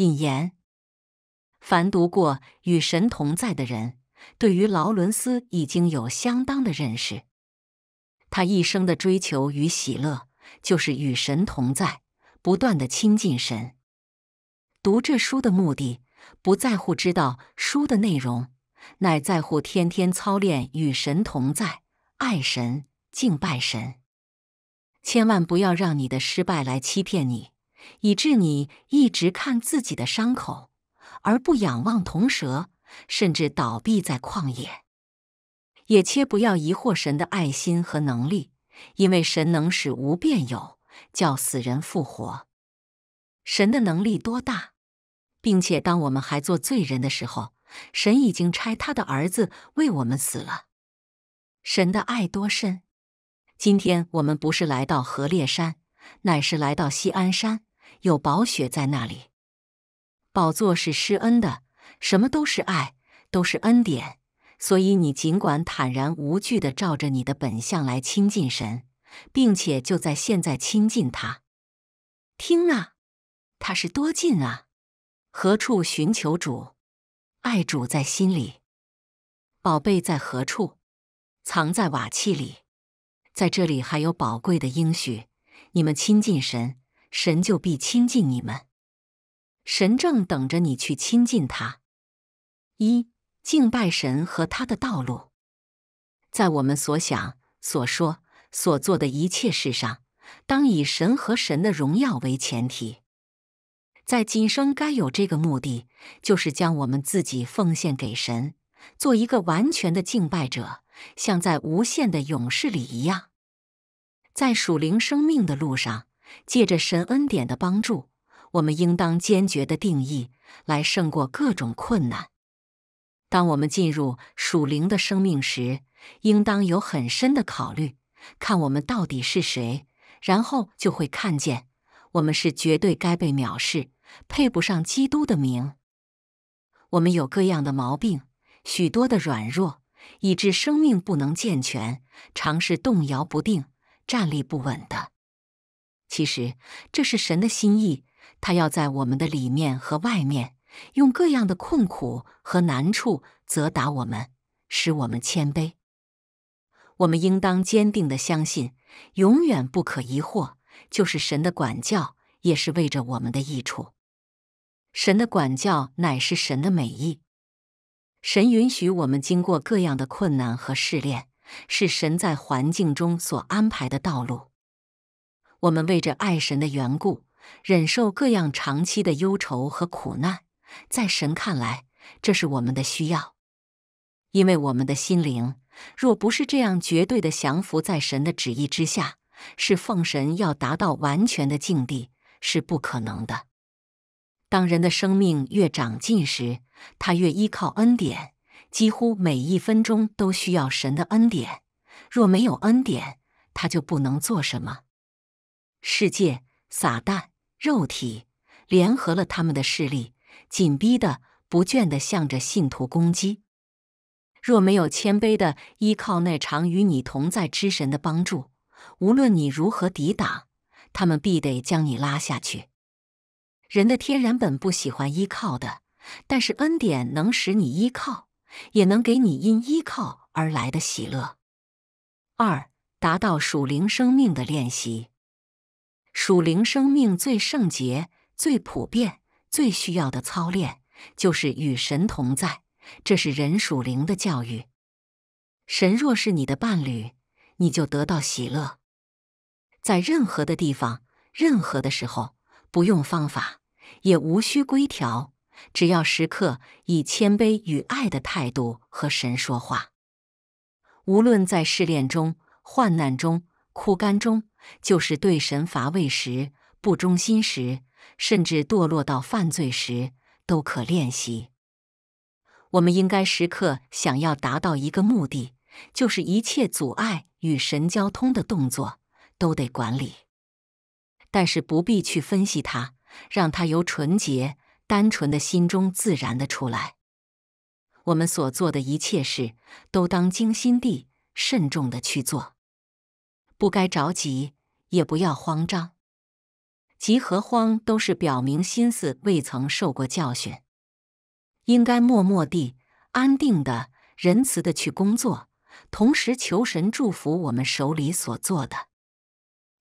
引言：凡读过《与神同在》的人，对于劳伦斯已经有相当的认识。他一生的追求与喜乐，就是与神同在，不断的亲近神。读这书的目的，不在乎知道书的内容，乃在乎天天操练与神同在，爱神、敬拜神。千万不要让你的失败来欺骗你。以致你一直看自己的伤口，而不仰望铜蛇，甚至倒闭在旷野。也切不要疑惑神的爱心和能力，因为神能使无变有，叫死人复活。神的能力多大，并且当我们还做罪人的时候，神已经差他的儿子为我们死了。神的爱多深？今天我们不是来到河烈山，乃是来到西安山。有宝血在那里，宝座是施恩的，什么都是爱，都是恩典。所以你尽管坦然无惧的照着你的本相来亲近神，并且就在现在亲近他。听啊，他是多近啊！何处寻求主？爱主在心里。宝贝在何处？藏在瓦器里。在这里还有宝贵的应许，你们亲近神。神就必亲近你们，神正等着你去亲近他。一敬拜神和他的道路，在我们所想、所说、所做的一切事上，当以神和神的荣耀为前提。在今生，该有这个目的，就是将我们自己奉献给神，做一个完全的敬拜者，像在无限的勇士里一样，在属灵生命的路上。借着神恩典的帮助，我们应当坚决的定义来胜过各种困难。当我们进入属灵的生命时，应当有很深的考虑，看我们到底是谁，然后就会看见我们是绝对该被藐视，配不上基督的名。我们有各样的毛病，许多的软弱，以致生命不能健全，常是动摇不定、站立不稳的。其实这是神的心意，他要在我们的里面和外面，用各样的困苦和难处责打我们，使我们谦卑。我们应当坚定的相信，永远不可疑惑，就是神的管教，也是为着我们的益处。神的管教乃是神的美意。神允许我们经过各样的困难和试炼，是神在环境中所安排的道路。我们为着爱神的缘故，忍受各样长期的忧愁和苦难，在神看来，这是我们的需要，因为我们的心灵若不是这样绝对的降服在神的旨意之下，是奉神要达到完全的境地是不可能的。当人的生命越长进时，他越依靠恩典，几乎每一分钟都需要神的恩典。若没有恩典，他就不能做什么。世界撒旦肉体联合了他们的势力，紧逼的不倦的向着信徒攻击。若没有谦卑的依靠那常与你同在之神的帮助，无论你如何抵挡，他们必得将你拉下去。人的天然本不喜欢依靠的，但是恩典能使你依靠，也能给你因依靠而来的喜乐。二达到属灵生命的练习。属灵生命最圣洁、最普遍、最需要的操练，就是与神同在。这是人属灵的教育。神若是你的伴侣，你就得到喜乐。在任何的地方、任何的时候，不用方法，也无需规条，只要时刻以谦卑与爱的态度和神说话。无论在试炼中、患难中。枯干中，就是对神乏味时、不忠心时，甚至堕落到犯罪时，都可练习。我们应该时刻想要达到一个目的，就是一切阻碍与神交通的动作都得管理，但是不必去分析它，让它由纯洁单纯的心中自然的出来。我们所做的一切事，都当精心地、慎重的去做。不该着急，也不要慌张。急和慌都是表明心思未曾受过教训。应该默默地、安定的、仁慈的去工作，同时求神祝福我们手里所做的。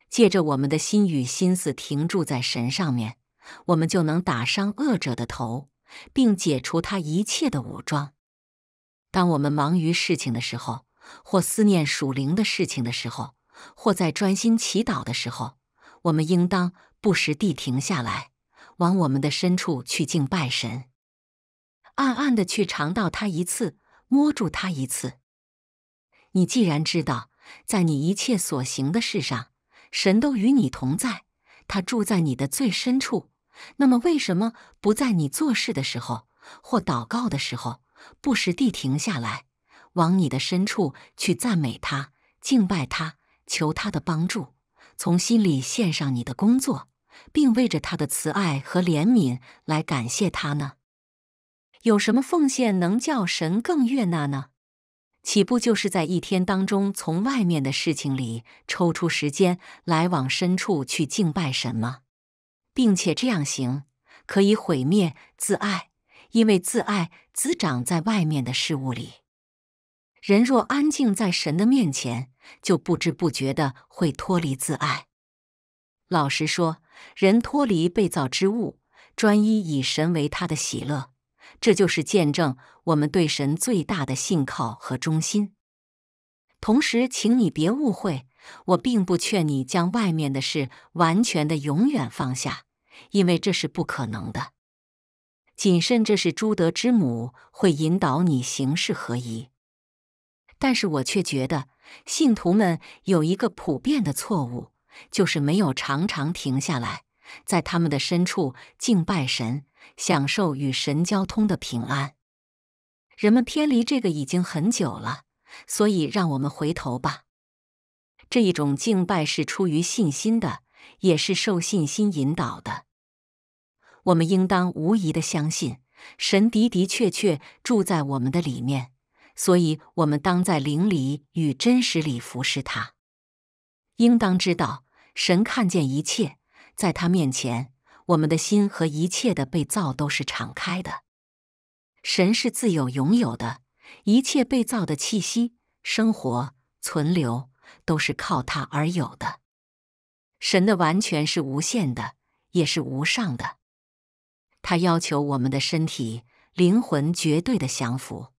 借着我们的心与心思停住在神上面，我们就能打伤恶者的头，并解除他一切的武装。当我们忙于事情的时候，或思念属灵的事情的时候，或在专心祈祷的时候，我们应当不时地停下来，往我们的深处去敬拜神，暗暗地去尝到他一次，摸住他一次。你既然知道，在你一切所行的事上，神都与你同在，他住在你的最深处，那么为什么不在你做事的时候或祷告的时候，不时地停下来，往你的深处去赞美他、敬拜他？求他的帮助，从心里献上你的工作，并为着他的慈爱和怜悯来感谢他呢？有什么奉献能叫神更悦纳呢？岂不就是在一天当中，从外面的事情里抽出时间来往深处去敬拜神吗？并且这样行可以毁灭自爱，因为自爱滋长在外面的事物里。人若安静在神的面前，就不知不觉的会脱离自爱。老实说，人脱离被造之物，专一以神为他的喜乐，这就是见证我们对神最大的信靠和忠心。同时，请你别误会，我并不劝你将外面的事完全的永远放下，因为这是不可能的。谨慎，这是朱德之母会引导你行事合宜。但是我却觉得信徒们有一个普遍的错误，就是没有常常停下来，在他们的深处敬拜神，享受与神交通的平安。人们偏离这个已经很久了，所以让我们回头吧。这一种敬拜是出于信心的，也是受信心引导的。我们应当无疑的相信，神的的确确住在我们的里面。所以，我们当在灵里与真实里服侍他。应当知道，神看见一切，在他面前，我们的心和一切的被造都是敞开的。神是自有、拥有的一切被造的气息、生活、存留，都是靠他而有的。神的完全是无限的，也是无上的。他要求我们的身体、灵魂绝对的降服。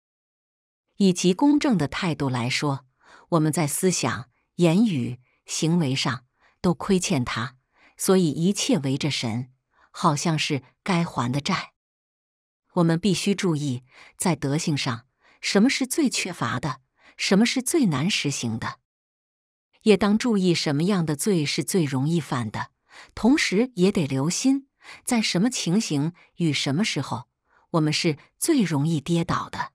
以及公正的态度来说，我们在思想、言语、行为上都亏欠他，所以一切为着神，好像是该还的债。我们必须注意，在德性上，什么是最缺乏的，什么是最难实行的，也当注意什么样的罪是最容易犯的，同时也得留心，在什么情形与什么时候，我们是最容易跌倒的。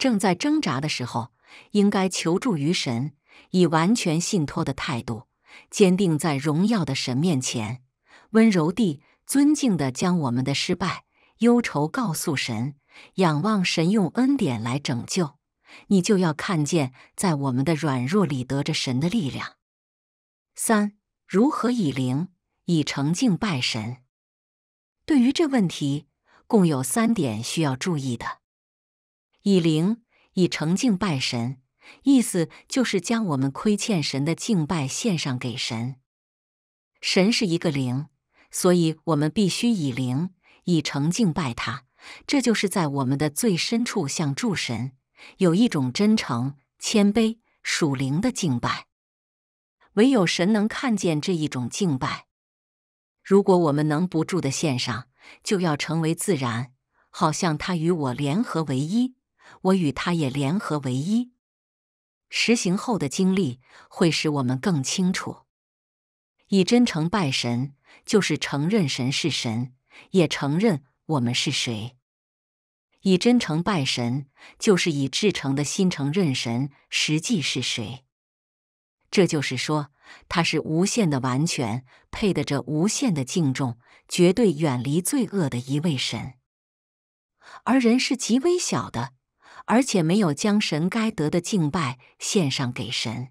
正在挣扎的时候，应该求助于神，以完全信托的态度，坚定在荣耀的神面前，温柔地、尊敬地将我们的失败、忧愁告诉神，仰望神用恩典来拯救。你就要看见，在我们的软弱里得着神的力量。三、如何以灵以诚敬拜神？对于这问题，共有三点需要注意的。以灵以诚敬拜神，意思就是将我们亏欠神的敬拜献上给神。神是一个灵，所以我们必须以灵以诚敬拜他。这就是在我们的最深处向诸神有一种真诚、谦卑、属灵的敬拜。唯有神能看见这一种敬拜。如果我们能不住的献上，就要成为自然，好像他与我联合为一。我与他也联合为一，实行后的经历会使我们更清楚：以真诚拜神，就是承认神是神，也承认我们是谁；以真诚拜神，就是以至诚的心承认神实际是谁。这就是说，他是无限的、完全配得着无限的敬重、绝对远离罪恶的一位神，而人是极微小的。而且没有将神该得的敬拜献上给神，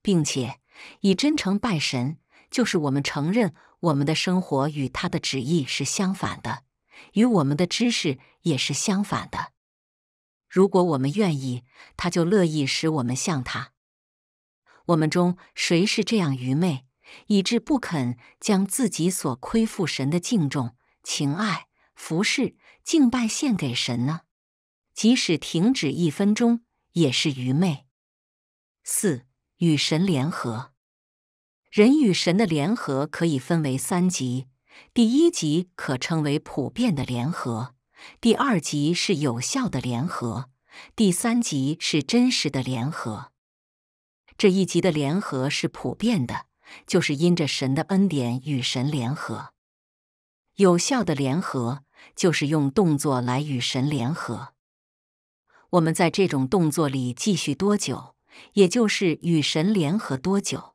并且以真诚拜神，就是我们承认我们的生活与他的旨意是相反的，与我们的知识也是相反的。如果我们愿意，他就乐意使我们像他。我们中谁是这样愚昧，以致不肯将自己所亏负神的敬重、情爱、服侍、敬拜献给神呢？即使停止一分钟，也是愚昧。四与神联合，人与神的联合可以分为三级：第一级可称为普遍的联合，第二级是有效的联合，第三级是真实的联合。这一级的联合是普遍的，就是因着神的恩典与神联合；有效的联合就是用动作来与神联合。我们在这种动作里继续多久，也就是与神联合多久。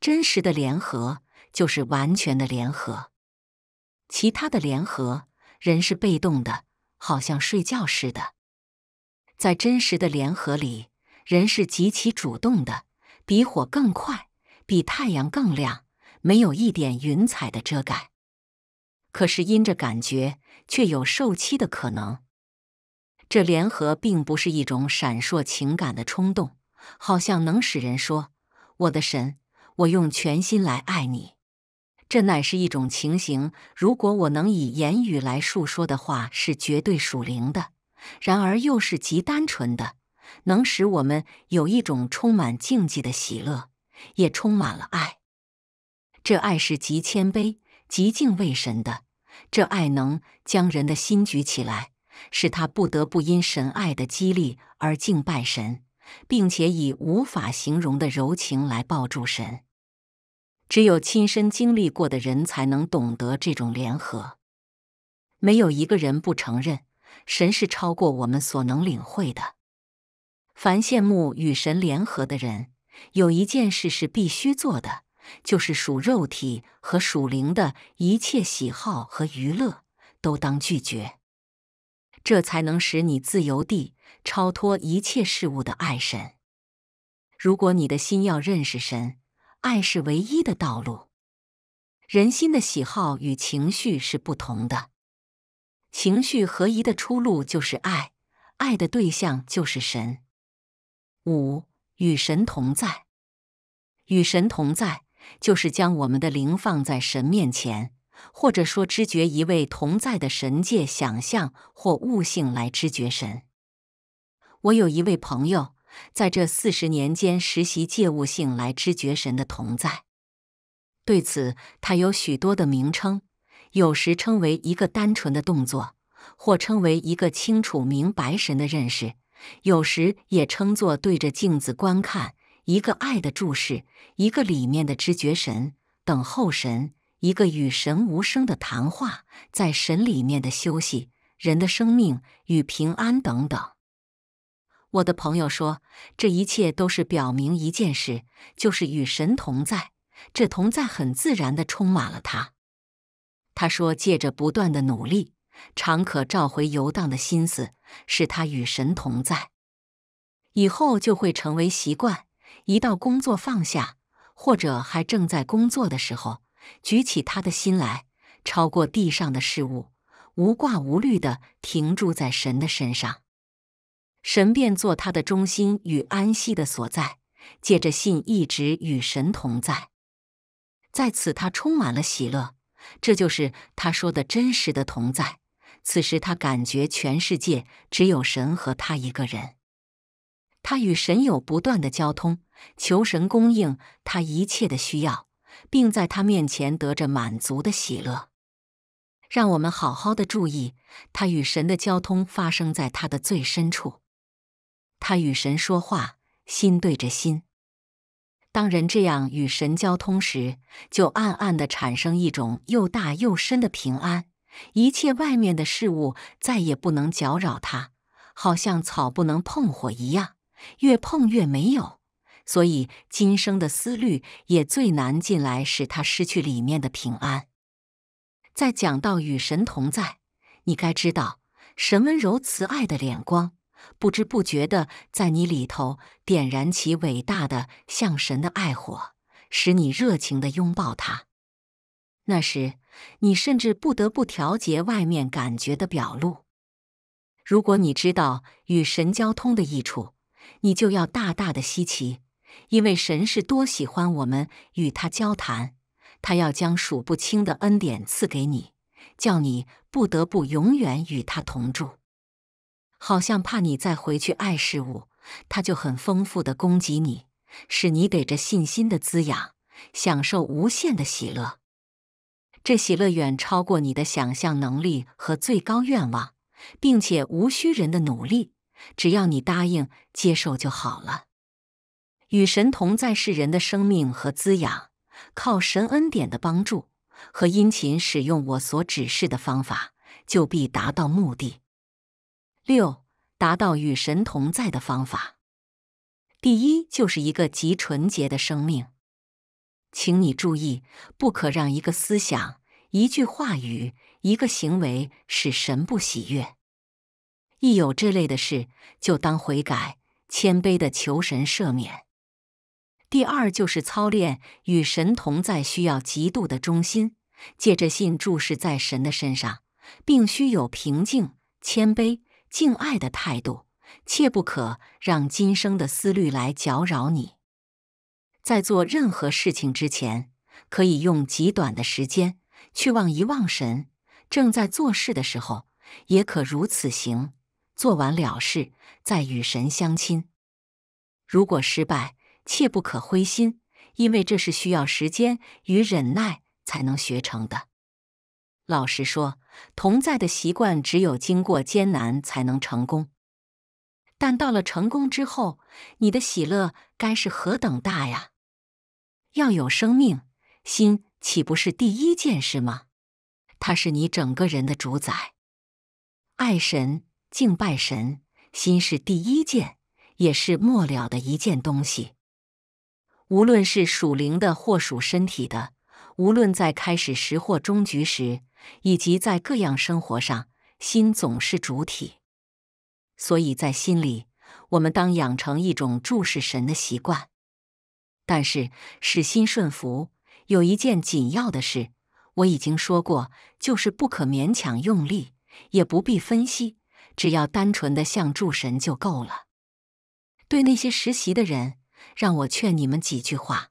真实的联合就是完全的联合，其他的联合，人是被动的，好像睡觉似的。在真实的联合里，人是极其主动的，比火更快，比太阳更亮，没有一点云彩的遮盖。可是因着感觉，却有受欺的可能。这联合并不是一种闪烁情感的冲动，好像能使人说：“我的神，我用全心来爱你。”这乃是一种情形，如果我能以言语来述说的话，是绝对属灵的，然而又是极单纯的，能使我们有一种充满静寂的喜乐，也充满了爱。这爱是极谦卑、极敬畏神的，这爱能将人的心举起来。使他不得不因神爱的激励而敬拜神，并且以无法形容的柔情来抱住神。只有亲身经历过的人才能懂得这种联合。没有一个人不承认神是超过我们所能领会的。凡羡慕与神联合的人，有一件事是必须做的，就是属肉体和属灵的一切喜好和娱乐都当拒绝。这才能使你自由地超脱一切事物的爱神。如果你的心要认识神，爱是唯一的道路。人心的喜好与情绪是不同的，情绪合一的出路就是爱，爱的对象就是神。五与神同在，与神同在就是将我们的灵放在神面前。或者说，知觉一位同在的神界，想象或悟性来知觉神。我有一位朋友，在这四十年间，实习借悟性来知觉神的同在。对此，他有许多的名称：有时称为一个单纯的动作，或称为一个清楚明白神的认识；有时也称作对着镜子观看，一个爱的注视，一个里面的知觉神，等候神。一个与神无声的谈话，在神里面的休息，人的生命与平安等等。我的朋友说，这一切都是表明一件事，就是与神同在。这同在很自然地充满了他。他说，借着不断的努力，常可召回游荡的心思，使他与神同在。以后就会成为习惯。一到工作放下，或者还正在工作的时候。举起他的心来，超过地上的事物，无挂无虑的停住在神的身上，神便做他的中心与安息的所在。借着信，一直与神同在，在此他充满了喜乐，这就是他说的真实的同在。此时他感觉全世界只有神和他一个人，他与神有不断的交通，求神供应他一切的需要。并在他面前得着满足的喜乐。让我们好好的注意，他与神的交通发生在他的最深处。他与神说话，心对着心。当人这样与神交通时，就暗暗的产生一种又大又深的平安，一切外面的事物再也不能搅扰他，好像草不能碰火一样，越碰越没有。所以，今生的思虑也最难进来，使他失去里面的平安。在讲到与神同在，你该知道神温柔慈爱的脸光，不知不觉的在你里头点燃起伟大的向神的爱火，使你热情的拥抱他。那时，你甚至不得不调节外面感觉的表露。如果你知道与神交通的益处，你就要大大的稀奇。因为神是多喜欢我们与他交谈，他要将数不清的恩典赐给你，叫你不得不永远与他同住。好像怕你再回去爱事物，他就很丰富的供给你，使你给着信心的滋养，享受无限的喜乐。这喜乐远超过你的想象能力和最高愿望，并且无需人的努力，只要你答应接受就好了。与神同在是人的生命和滋养，靠神恩典的帮助和殷勤使用我所指示的方法，就必达到目的。六、达到与神同在的方法，第一就是一个极纯洁的生命，请你注意，不可让一个思想、一句话语、一个行为使神不喜悦。一有这类的事，就当悔改、谦卑的求神赦免。第二就是操练与神同在，需要极度的忠心，借着信注视在神的身上，并须有平静、谦卑、敬爱的态度，切不可让今生的思虑来搅扰你。在做任何事情之前，可以用极短的时间去望一望神。正在做事的时候，也可如此行。做完了事，再与神相亲。如果失败，切不可灰心，因为这是需要时间与忍耐才能学成的。老实说，同在的习惯只有经过艰难才能成功。但到了成功之后，你的喜乐该是何等大呀！要有生命心，岂不是第一件事吗？它是你整个人的主宰。爱神敬拜神，心是第一件，也是末了的一件东西。无论是属灵的或属身体的，无论在开始时或终局时，以及在各样生活上，心总是主体。所以在心里，我们当养成一种注视神的习惯。但是使心顺服，有一件紧要的事，我已经说过，就是不可勉强用力，也不必分析，只要单纯的向助神就够了。对那些实习的人。让我劝你们几句话。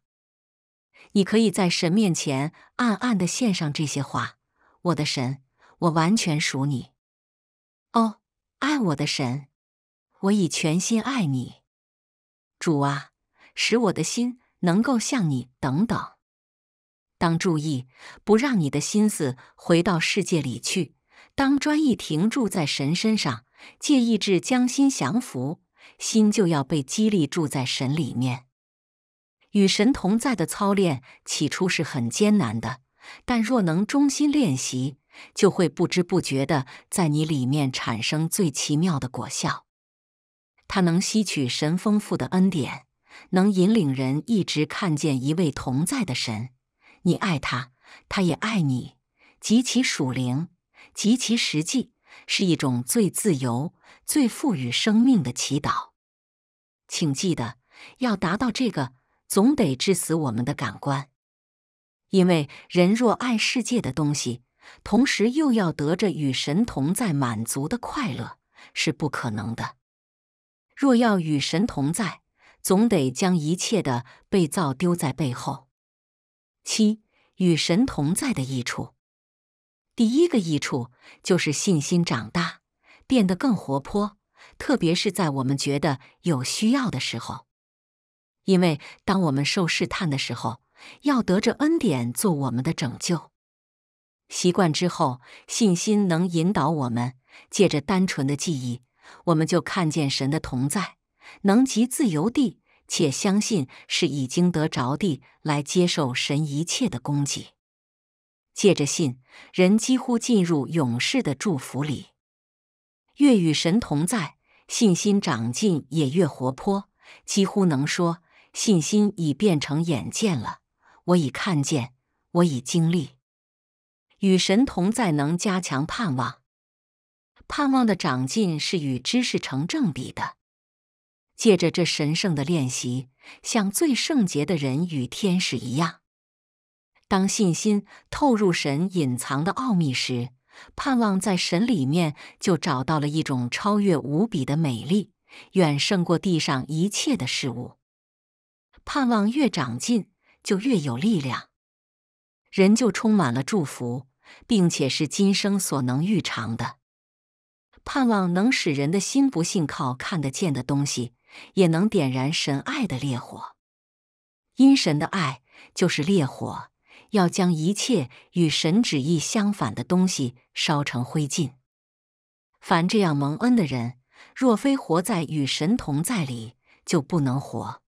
你可以在神面前暗暗的献上这些话，我的神，我完全属你。哦，爱我的神，我已全心爱你。主啊，使我的心能够像你。等等。当注意不让你的心思回到世界里去，当专一停住在神身上，借意志将心降服。心就要被激励住在神里面，与神同在的操练起初是很艰难的，但若能忠心练习，就会不知不觉的在你里面产生最奇妙的果效。它能吸取神丰富的恩典，能引领人一直看见一位同在的神。你爱他，他也爱你，极其属灵，极其实际。是一种最自由、最赋予生命的祈祷。请记得，要达到这个，总得致死我们的感官，因为人若爱世界的东西，同时又要得着与神同在满足的快乐，是不可能的。若要与神同在，总得将一切的被造丢在背后。七与神同在的益处。第一个益处就是信心长大，变得更活泼，特别是在我们觉得有需要的时候。因为当我们受试探的时候，要得着恩典做我们的拯救。习惯之后，信心能引导我们，借着单纯的记忆，我们就看见神的同在，能及自由地且相信是已经得着地来接受神一切的供给。借着信，人几乎进入勇士的祝福里。越与神同在，信心长进也越活泼，几乎能说信心已变成眼见了。我已看见，我已经历。与神同在能加强盼望，盼望的长进是与知识成正比的。借着这神圣的练习，像最圣洁的人与天使一样。当信心透入神隐藏的奥秘时，盼望在神里面就找到了一种超越无比的美丽，远胜过地上一切的事物。盼望越长进，就越有力量，人就充满了祝福，并且是今生所能预尝的。盼望能使人的心不信靠看得见的东西，也能点燃神爱的烈火，因神的爱就是烈火。要将一切与神旨意相反的东西烧成灰烬。凡这样蒙恩的人，若非活在与神同在里，就不能活。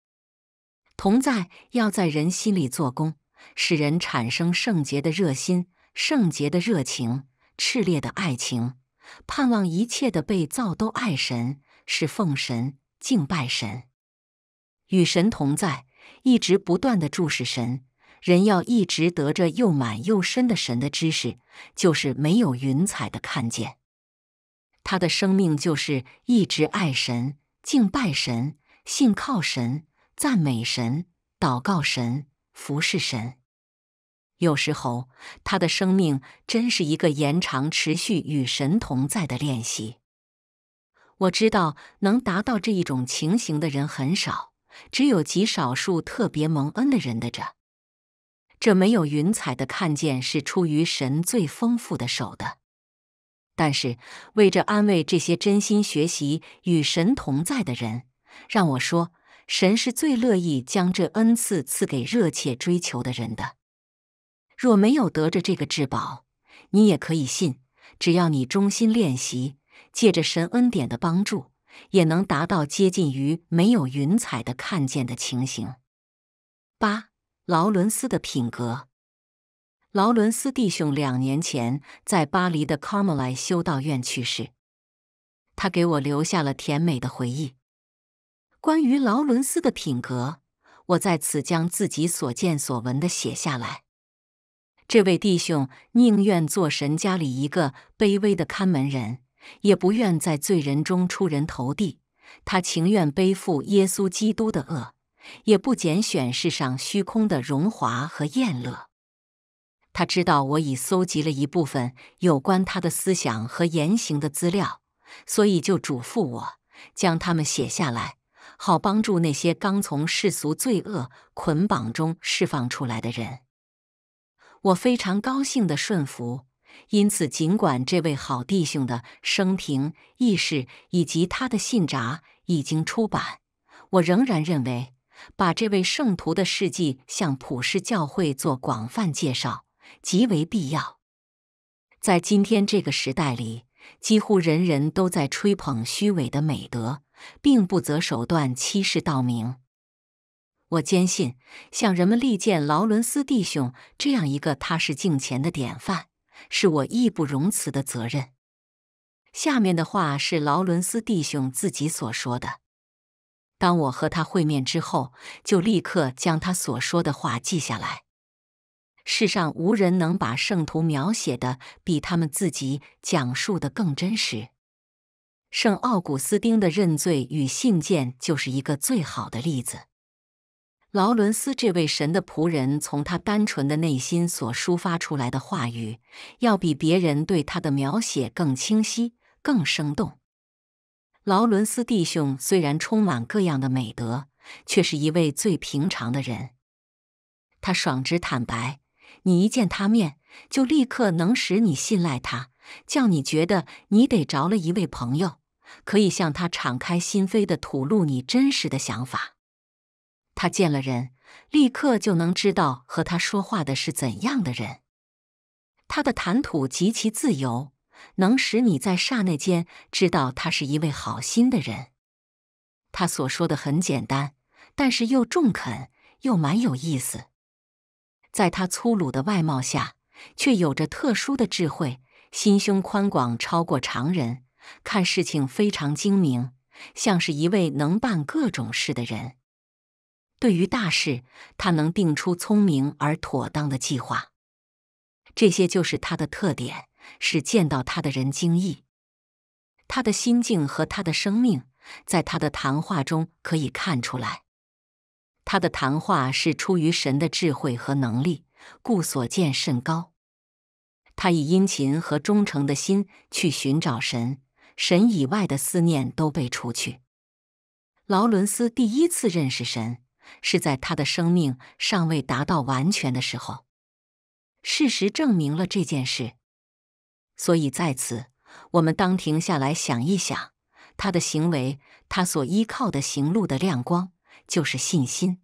同在要在人心里做工，使人产生圣洁的热心、圣洁的热情、炽烈的爱情，盼望一切的被造都爱神，是奉神、敬拜神。与神同在，一直不断的注视神。人要一直得着又满又深的神的知识，就是没有云彩的看见。他的生命就是一直爱神、敬拜神、信靠神、赞美神、祷告神、服侍神。有时候，他的生命真是一个延长、持续与神同在的练习。我知道能达到这一种情形的人很少，只有极少数特别蒙恩的人的着。这没有云彩的看见是出于神最丰富的手的，但是为着安慰这些真心学习与神同在的人，让我说，神是最乐意将这恩赐赐给热切追求的人的。若没有得着这个至宝，你也可以信，只要你忠心练习，借着神恩典的帮助，也能达到接近于没有云彩的看见的情形。八。劳伦斯的品格。劳伦斯弟兄两年前在巴黎的 c a r m e l i 修道院去世，他给我留下了甜美的回忆。关于劳伦斯的品格，我在此将自己所见所闻的写下来。这位弟兄宁愿做神家里一个卑微的看门人，也不愿在罪人中出人头地。他情愿背负耶稣基督的恶，也不拣选世上虚空的荣华和宴乐。他知道我已搜集了一部分有关他的思想和言行的资料，所以就嘱咐我将他们写下来，好帮助那些刚从世俗罪恶捆绑中释放出来的人。我非常高兴的顺服，因此，尽管这位好弟兄的生平、意识以及他的信札已经出版，我仍然认为。把这位圣徒的事迹向普世教会做广泛介绍，极为必要。在今天这个时代里，几乎人人都在吹捧虚伪的美德，并不择手段欺世盗名。我坚信，像人们力荐劳伦斯弟兄这样一个踏实敬虔的典范，是我义不容辞的责任。下面的话是劳伦斯弟兄自己所说的。当我和他会面之后，就立刻将他所说的话记下来。世上无人能把圣徒描写的比他们自己讲述的更真实。圣奥古斯丁的认罪与信件就是一个最好的例子。劳伦斯这位神的仆人，从他单纯的内心所抒发出来的话语，要比别人对他的描写更清晰、更生动。劳伦斯弟兄虽然充满各样的美德，却是一位最平常的人。他爽直坦白，你一见他面，就立刻能使你信赖他，叫你觉得你得着了一位朋友，可以向他敞开心扉的吐露你真实的想法。他见了人，立刻就能知道和他说话的是怎样的人。他的谈吐极其自由。能使你在刹那间知道他是一位好心的人。他所说的很简单，但是又中肯，又蛮有意思。在他粗鲁的外貌下，却有着特殊的智慧，心胸宽广超过常人，看事情非常精明，像是一位能办各种事的人。对于大事，他能定出聪明而妥当的计划。这些就是他的特点。使见到他的人惊异，他的心境和他的生命，在他的谈话中可以看出来。他的谈话是出于神的智慧和能力，故所见甚高。他以殷勤和忠诚的心去寻找神，神以外的思念都被除去。劳伦斯第一次认识神，是在他的生命尚未达到完全的时候。事实证明了这件事。所以，在此，我们当停下来想一想他的行为，他所依靠的行路的亮光，就是信心。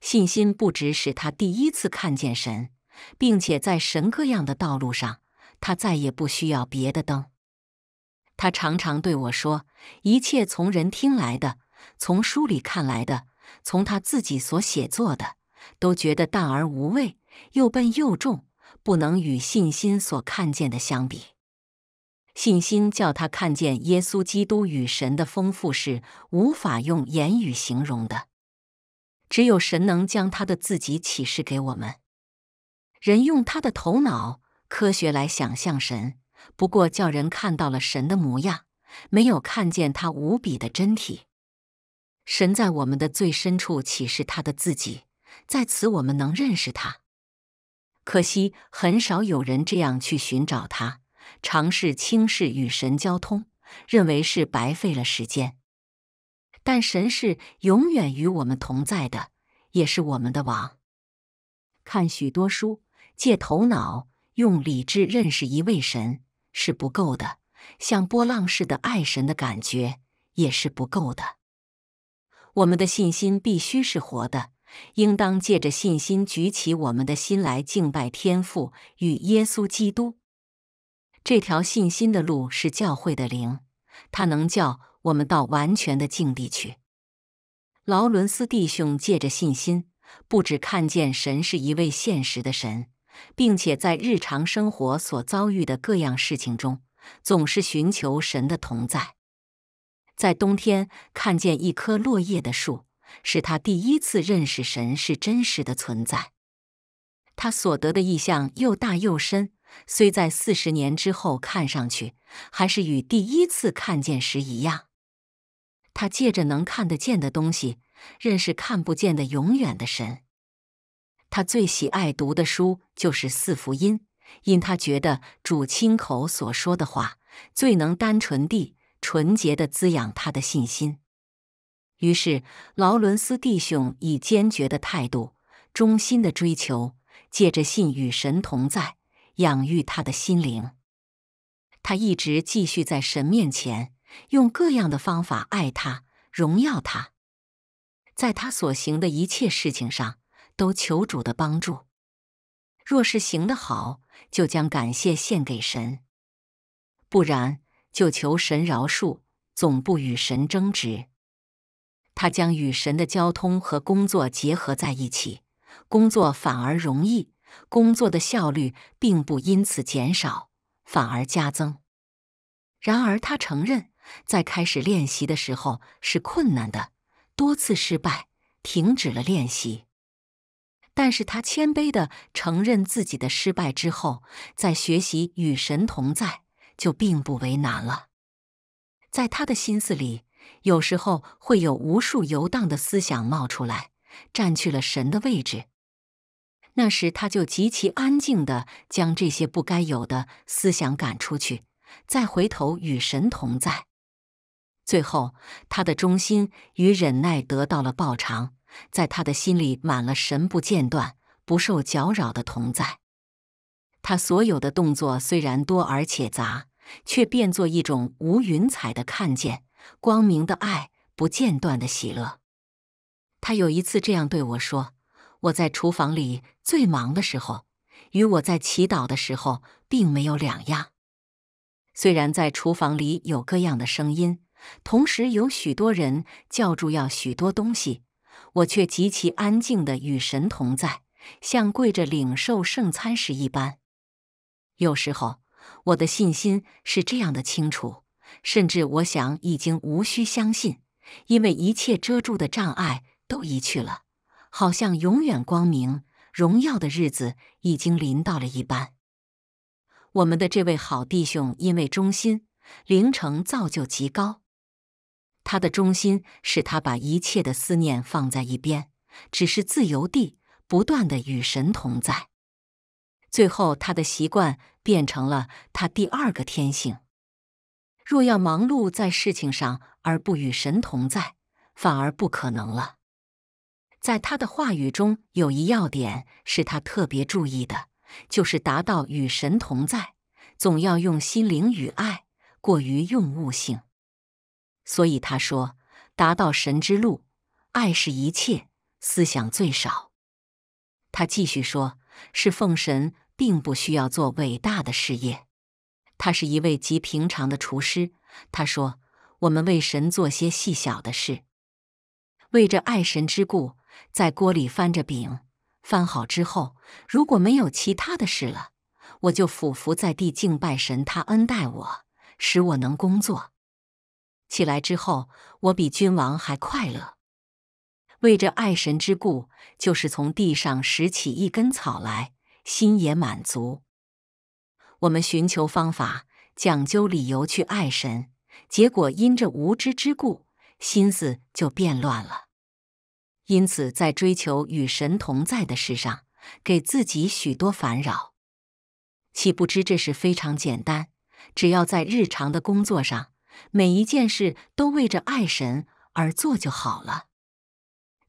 信心不止使他第一次看见神，并且在神各样的道路上，他再也不需要别的灯。他常常对我说：“一切从人听来的，从书里看来的，从他自己所写作的，都觉得淡而无味，又笨又重。”不能与信心所看见的相比。信心叫他看见耶稣基督与神的丰富是无法用言语形容的。只有神能将他的自己启示给我们。人用他的头脑、科学来想象神，不过叫人看到了神的模样，没有看见他无比的真体。神在我们的最深处启示他的自己，在此我们能认识他。可惜，很少有人这样去寻找他，尝试轻视与神交通，认为是白费了时间。但神是永远与我们同在的，也是我们的王。看许多书，借头脑用理智认识一位神是不够的，像波浪似的爱神的感觉也是不够的。我们的信心必须是活的。应当借着信心举起我们的心来敬拜天父与耶稣基督。这条信心的路是教会的灵，它能叫我们到完全的境地去。劳伦斯弟兄借着信心，不只看见神是一位现实的神，并且在日常生活所遭遇的各样事情中，总是寻求神的同在。在冬天看见一棵落叶的树。是他第一次认识神是真实的存在，他所得的意象又大又深，虽在四十年之后看上去还是与第一次看见时一样。他借着能看得见的东西认识看不见的永远的神。他最喜爱读的书就是《四福音》，因他觉得主亲口所说的话最能单纯地、纯洁的滋养他的信心。于是，劳伦斯弟兄以坚决的态度、忠心的追求，借着信与神同在，养育他的心灵。他一直继续在神面前，用各样的方法爱他、荣耀他，在他所行的一切事情上都求主的帮助。若是行得好，就将感谢献给神；不然，就求神饶恕，总不与神争执。他将与神的交通和工作结合在一起，工作反而容易，工作的效率并不因此减少，反而加增。然而，他承认在开始练习的时候是困难的，多次失败，停止了练习。但是他谦卑地承认自己的失败之后，在学习与神同在就并不为难了。在他的心思里。有时候会有无数游荡的思想冒出来，占据了神的位置。那时他就极其安静的将这些不该有的思想赶出去，再回头与神同在。最后，他的忠心与忍耐得到了报偿，在他的心里满了神不间断、不受搅扰的同在。他所有的动作虽然多而且杂，却变作一种无云彩的看见。光明的爱，不间断的喜乐。他有一次这样对我说：“我在厨房里最忙的时候，与我在祈祷的时候并没有两样。虽然在厨房里有各样的声音，同时有许多人叫住要许多东西，我却极其安静的与神同在，像跪着领受圣餐时一般。有时候，我的信心是这样的清楚。”甚至我想，已经无需相信，因为一切遮住的障碍都移去了，好像永远光明、荣耀的日子已经临到了一般。我们的这位好弟兄，因为忠心、灵成造就极高，他的忠心使他把一切的思念放在一边，只是自由地不断的与神同在。最后，他的习惯变成了他第二个天性。若要忙碌在事情上而不与神同在，反而不可能了。在他的话语中有一要点是他特别注意的，就是达到与神同在，总要用心灵与爱，过于用悟性。所以他说，达到神之路，爱是一切，思想最少。他继续说，是奉神，并不需要做伟大的事业。他是一位极平常的厨师。他说：“我们为神做些细小的事，为着爱神之故，在锅里翻着饼。翻好之后，如果没有其他的事了，我就俯伏在地敬拜神。他恩待我，使我能工作。起来之后，我比君王还快乐。为着爱神之故，就是从地上拾起一根草来，心也满足。”我们寻求方法，讲究理由去爱神，结果因这无知之故，心思就变乱了。因此，在追求与神同在的事上，给自己许多烦扰，岂不知这是非常简单？只要在日常的工作上，每一件事都为着爱神而做就好了。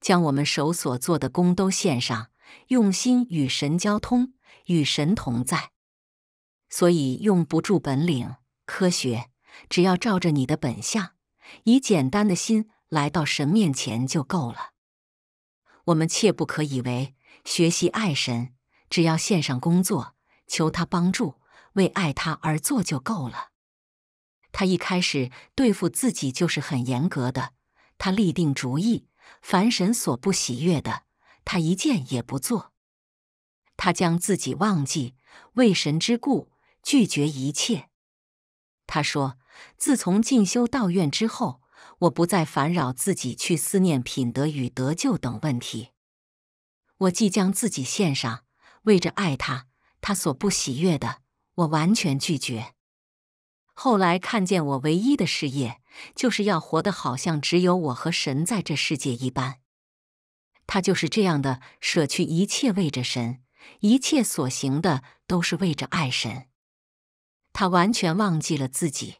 将我们手所做的功都献上，用心与神交通，与神同在。所以用不住本领科学，只要照着你的本相，以简单的心来到神面前就够了。我们切不可以为学习爱神，只要献上工作，求他帮助，为爱他而做就够了。他一开始对付自己就是很严格的，他立定主意，凡神所不喜悦的，他一件也不做。他将自己忘记，为神之故。拒绝一切，他说：“自从进修道院之后，我不再烦扰自己去思念品德与得救等问题。我即将自己献上，为着爱他，他所不喜悦的，我完全拒绝。后来看见我唯一的事业，就是要活得好像只有我和神在这世界一般。他就是这样的舍去一切，为着神，一切所行的都是为着爱神。”他完全忘记了自己，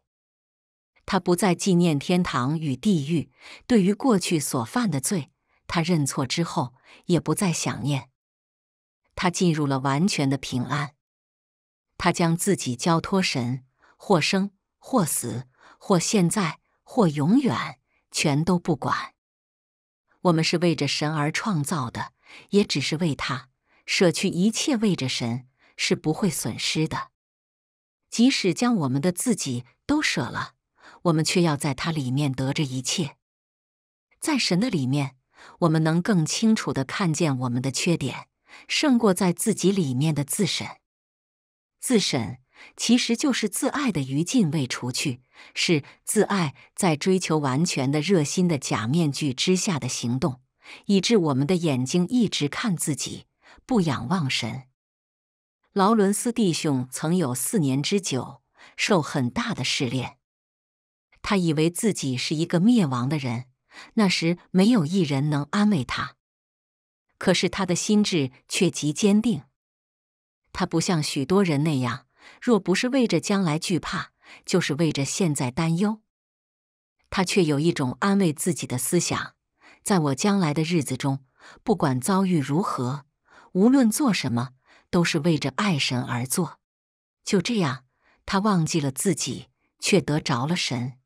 他不再纪念天堂与地狱，对于过去所犯的罪，他认错之后也不再想念。他进入了完全的平安，他将自己交托神，或生或死，或现在或永远，全都不管。我们是为着神而创造的，也只是为他舍去一切为着神是不会损失的。即使将我们的自己都舍了，我们却要在他里面得着一切。在神的里面，我们能更清楚的看见我们的缺点，胜过在自己里面的自审。自审其实就是自爱的余烬未除去，是自爱在追求完全的热心的假面具之下的行动，以致我们的眼睛一直看自己，不仰望神。劳伦斯弟兄曾有四年之久受很大的试炼，他以为自己是一个灭亡的人。那时没有一人能安慰他，可是他的心智却极坚定。他不像许多人那样，若不是为着将来惧怕，就是为着现在担忧。他却有一种安慰自己的思想：在我将来的日子中，不管遭遇如何，无论做什么。都是为着爱神而做，就这样，他忘记了自己，却得着了神。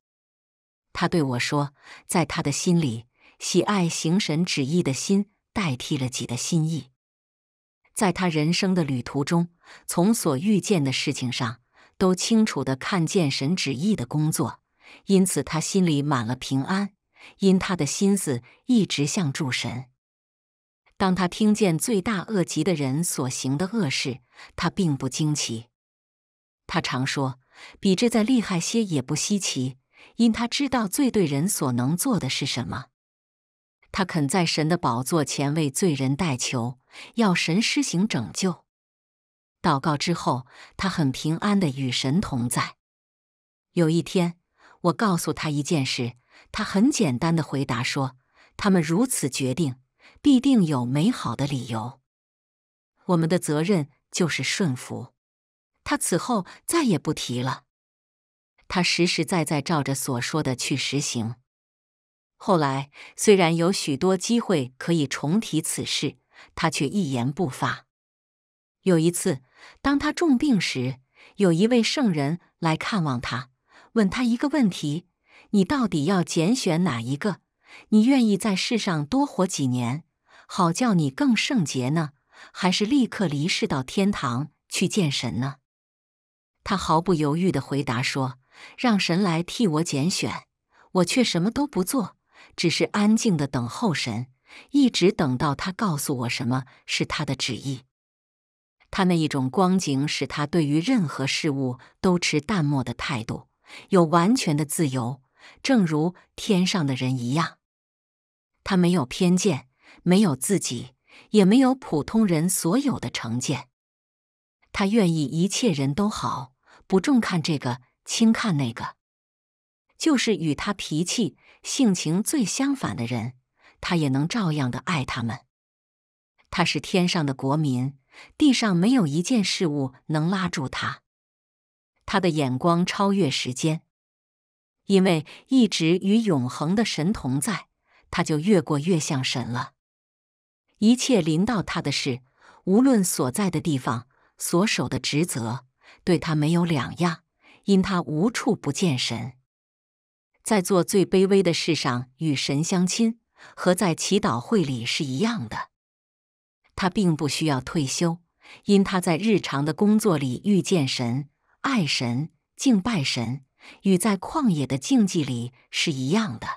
他对我说，在他的心里，喜爱行神旨意的心代替了己的心意。在他人生的旅途中，从所遇见的事情上，都清楚的看见神旨意的工作，因此他心里满了平安，因他的心思一直向主神。当他听见罪大恶极的人所行的恶事，他并不惊奇。他常说，比这再厉害些也不稀奇，因他知道罪对人所能做的是什么。他肯在神的宝座前为罪人代求，要神施行拯救。祷告之后，他很平安的与神同在。有一天，我告诉他一件事，他很简单的回答说：“他们如此决定。”必定有美好的理由。我们的责任就是顺服。他此后再也不提了。他实实在在照着所说的去实行。后来虽然有许多机会可以重提此事，他却一言不发。有一次，当他重病时，有一位圣人来看望他，问他一个问题：“你到底要拣选哪一个？你愿意在世上多活几年？”好叫你更圣洁呢，还是立刻离世到天堂去见神呢？他毫不犹豫地回答说：“让神来替我拣选，我却什么都不做，只是安静地等候神，一直等到他告诉我什么是他的旨意。”他那一种光景，使他对于任何事物都持淡漠的态度，有完全的自由，正如天上的人一样。他没有偏见。没有自己，也没有普通人所有的成见。他愿意一切人都好，不重看这个，轻看那个。就是与他脾气性情最相反的人，他也能照样的爱他们。他是天上的国民，地上没有一件事物能拉住他。他的眼光超越时间，因为一直与永恒的神同在，他就越过越像神了。一切临到他的事，无论所在的地方、所守的职责，对他没有两样，因他无处不见神，在做最卑微的事上与神相亲，和在祈祷会里是一样的。他并不需要退休，因他在日常的工作里遇见神、爱神、敬拜神，与在旷野的静寂里是一样的。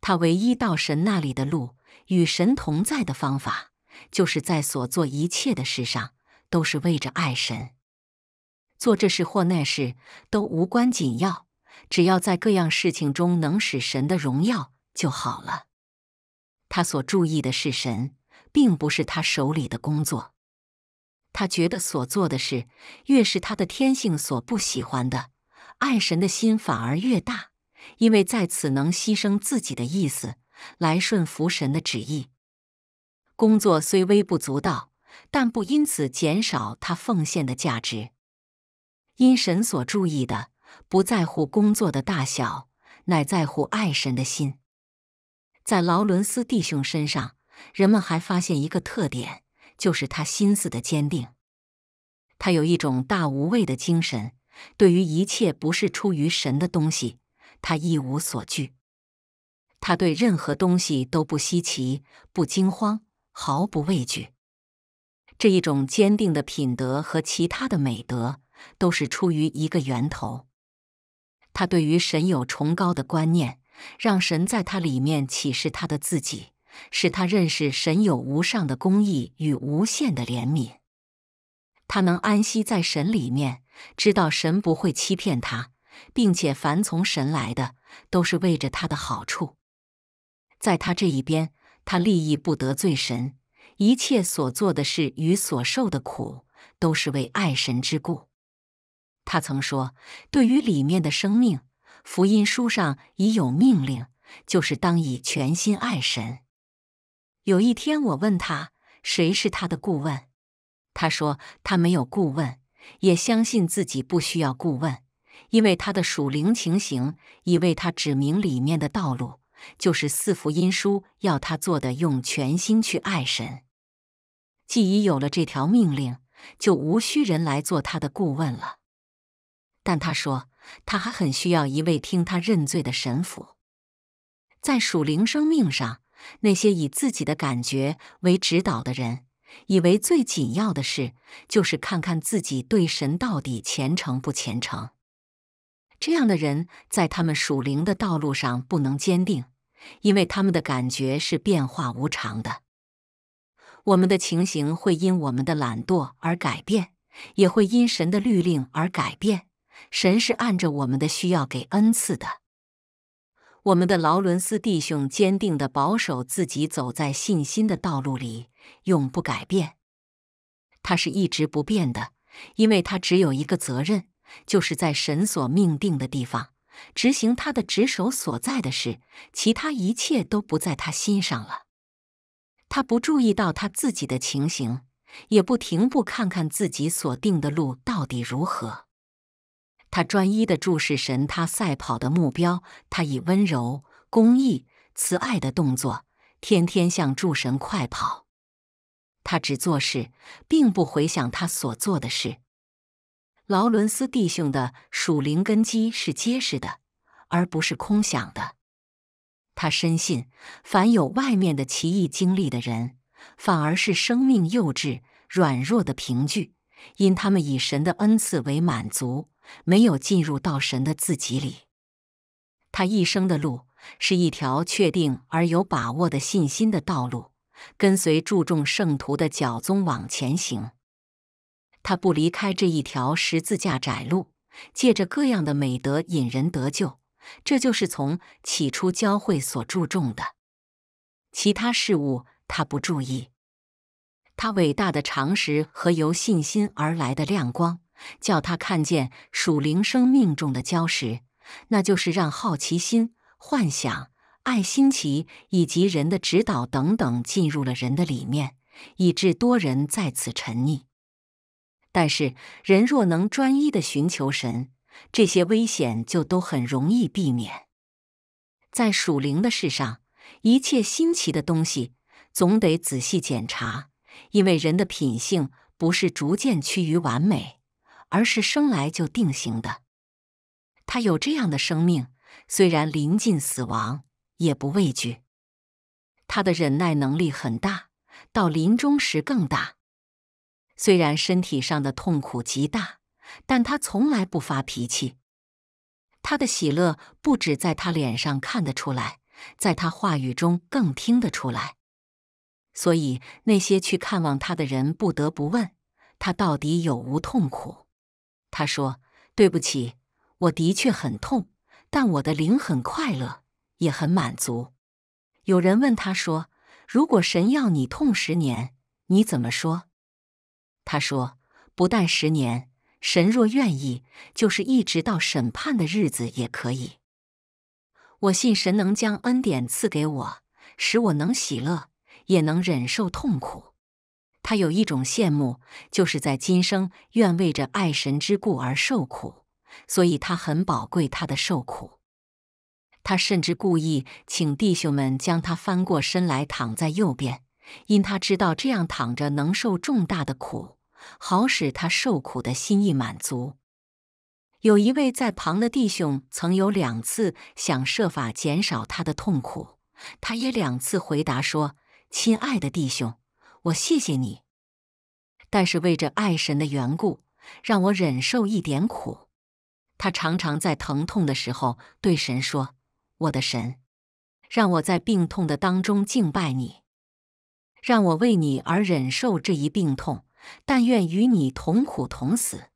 他唯一到神那里的路。与神同在的方法，就是在所做一切的事上都是为着爱神。做这事或那事都无关紧要，只要在各样事情中能使神的荣耀就好了。他所注意的是神，并不是他手里的工作。他觉得所做的事越是他的天性所不喜欢的，爱神的心反而越大，因为在此能牺牲自己的意思。来顺服神的旨意，工作虽微不足道，但不因此减少他奉献的价值。因神所注意的，不在乎工作的大小，乃在乎爱神的心。在劳伦斯弟兄身上，人们还发现一个特点，就是他心思的坚定。他有一种大无畏的精神，对于一切不是出于神的东西，他一无所惧。他对任何东西都不稀奇，不惊慌，毫不畏惧。这一种坚定的品德和其他的美德都是出于一个源头。他对于神有崇高的观念，让神在他里面启示他的自己，使他认识神有无上的公义与无限的怜悯。他能安息在神里面，知道神不会欺骗他，并且凡从神来的都是为着他的好处。在他这一边，他利益不得罪神，一切所做的事与所受的苦，都是为爱神之故。他曾说：“对于里面的生命，福音书上已有命令，就是当以全心爱神。”有一天，我问他：“谁是他的顾问？”他说：“他没有顾问，也相信自己不需要顾问，因为他的属灵情形已为他指明里面的道路。”就是四福音书要他做的，用全心去爱神。既已有了这条命令，就无需人来做他的顾问了。但他说，他还很需要一位听他认罪的神父。在属灵生命上，那些以自己的感觉为指导的人，以为最紧要的事就是看看自己对神到底虔诚不虔诚。这样的人在他们属灵的道路上不能坚定。因为他们的感觉是变化无常的，我们的情形会因我们的懒惰而改变，也会因神的律令而改变。神是按着我们的需要给恩赐的。我们的劳伦斯弟兄坚定的保守自己走在信心的道路里，永不改变。他是一直不变的，因为他只有一个责任，就是在神所命定的地方。执行他的职守所在的事，其他一切都不在他心上了。他不注意到他自己的情形，也不停步看看自己所定的路到底如何。他专一的注视神，他赛跑的目标。他以温柔、公义、慈爱的动作，天天向诸神快跑。他只做事，并不回想他所做的事。劳伦斯弟兄的属灵根基是结实的，而不是空想的。他深信，凡有外面的奇异经历的人，反而是生命幼稚、软弱的凭据，因他们以神的恩赐为满足，没有进入到神的自己里。他一生的路是一条确定而有把握的信心的道路，跟随注重圣徒的教宗往前行。他不离开这一条十字架窄路，借着各样的美德引人得救，这就是从起初教会所注重的。其他事物他不注意。他伟大的常识和由信心而来的亮光，叫他看见属灵生命中的礁石，那就是让好奇心、幻想、爱新奇以及人的指导等等进入了人的里面，以致多人在此沉溺。但是，人若能专一的寻求神，这些危险就都很容易避免。在属灵的事上，一切新奇的东西总得仔细检查，因为人的品性不是逐渐趋于完美，而是生来就定型的。他有这样的生命，虽然临近死亡也不畏惧，他的忍耐能力很大，到临终时更大。虽然身体上的痛苦极大，但他从来不发脾气。他的喜乐不止在他脸上看得出来，在他话语中更听得出来。所以那些去看望他的人不得不问他到底有无痛苦。他说：“对不起，我的确很痛，但我的灵很快乐，也很满足。”有人问他说：“如果神要你痛十年，你怎么说？”他说：“不但十年，神若愿意，就是一直到审判的日子也可以。我信神能将恩典赐给我，使我能喜乐，也能忍受痛苦。他有一种羡慕，就是在今生愿为着爱神之故而受苦，所以他很宝贵他的受苦。他甚至故意请弟兄们将他翻过身来，躺在右边。”因他知道这样躺着能受重大的苦，好使他受苦的心意满足。有一位在旁的弟兄曾有两次想设法减少他的痛苦，他也两次回答说：“亲爱的弟兄，我谢谢你，但是为着爱神的缘故，让我忍受一点苦。”他常常在疼痛的时候对神说：“我的神，让我在病痛的当中敬拜你。”让我为你而忍受这一病痛，但愿与你同苦同死。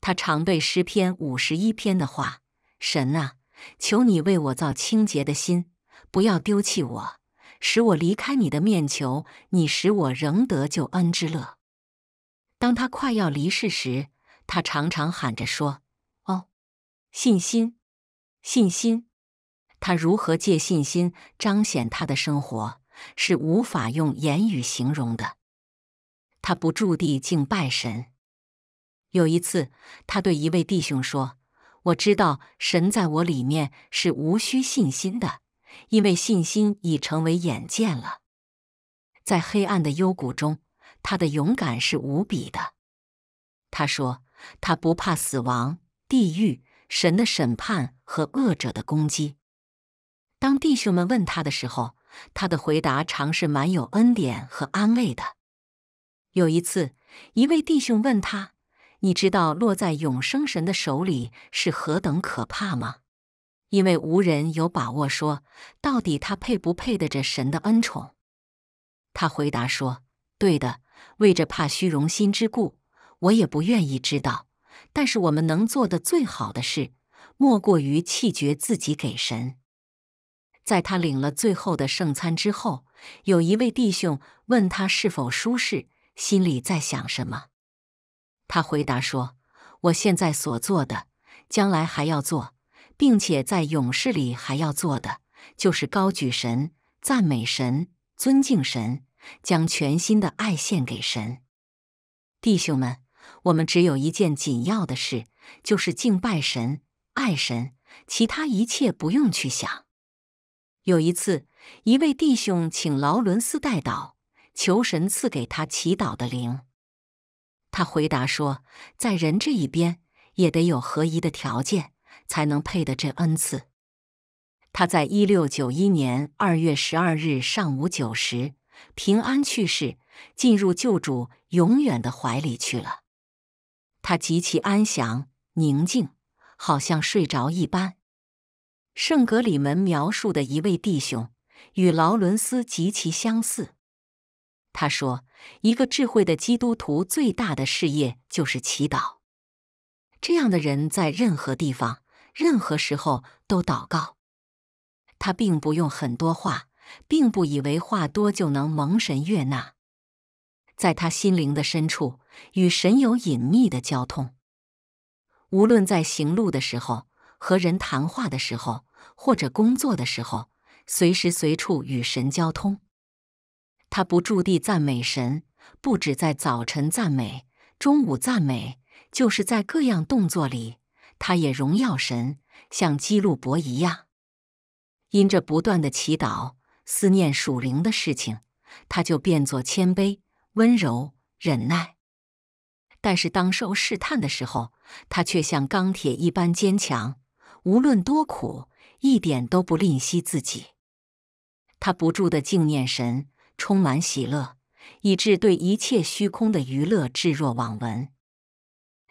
他常背诗篇五十一篇的话：“神啊，求你为我造清洁的心，不要丢弃我，使我离开你的面，求你使我仍得救恩之乐。”当他快要离世时，他常常喊着说：“哦，信心，信心！”他如何借信心彰显他的生活？是无法用言语形容的。他不住地敬拜神。有一次，他对一位弟兄说：“我知道神在我里面是无需信心的，因为信心已成为眼见了。”在黑暗的幽谷中，他的勇敢是无比的。他说：“他不怕死亡、地狱、神的审判和恶者的攻击。”当弟兄们问他的时候，他的回答常是蛮有恩典和安慰的。有一次，一位弟兄问他：“你知道落在永生神的手里是何等可怕吗？因为无人有把握说到底他配不配得着神的恩宠。”他回答说：“对的，为着怕虚荣心之故，我也不愿意知道。但是我们能做的最好的事，莫过于弃绝自己给神。”在他领了最后的圣餐之后，有一位弟兄问他是否舒适，心里在想什么。他回答说：“我现在所做的，将来还要做，并且在勇士里还要做的，就是高举神、赞美神、尊敬神，将全新的爱献给神。弟兄们，我们只有一件紧要的事，就是敬拜神、爱神，其他一切不用去想。”有一次，一位弟兄请劳伦斯代祷，求神赐给他祈祷的灵。他回答说：“在人这一边，也得有合宜的条件，才能配得这恩赐。”他在一六九一年二月十二日上午九时平安去世，进入救主永远的怀里去了。他极其安详宁静，好像睡着一般。圣格里门描述的一位弟兄与劳伦斯极其相似。他说：“一个智慧的基督徒最大的事业就是祈祷。这样的人在任何地方、任何时候都祷告。他并不用很多话，并不以为话多就能蒙神悦纳。在他心灵的深处，与神有隐秘的交通。无论在行路的时候。”和人谈话的时候，或者工作的时候，随时随处与神交通。他不住地赞美神，不只在早晨赞美、中午赞美，就是在各样动作里，他也荣耀神，像基路伯一样。因着不断的祈祷、思念属灵的事情，他就变作谦卑、温柔、忍耐。但是当受试探的时候，他却像钢铁一般坚强。无论多苦，一点都不吝惜自己。他不住的敬念神，充满喜乐，以致对一切虚空的娱乐置若罔闻。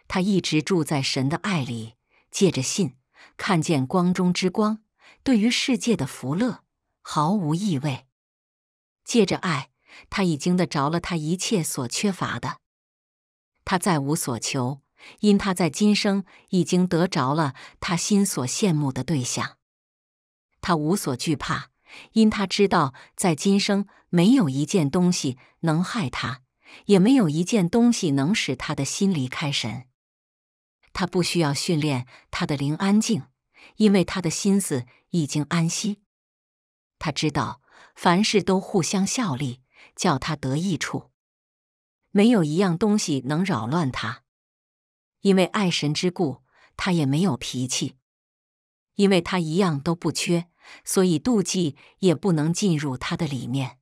他一直住在神的爱里，借着信看见光中之光。对于世界的福乐毫无意味。借着爱，他已经的着了他一切所缺乏的。他再无所求。因他在今生已经得着了他心所羡慕的对象，他无所惧怕，因他知道在今生没有一件东西能害他，也没有一件东西能使他的心离开神。他不需要训练他的灵安静，因为他的心思已经安息。他知道凡事都互相效力，叫他得益处，没有一样东西能扰乱他。因为爱神之故，他也没有脾气；因为他一样都不缺，所以妒忌也不能进入他的里面。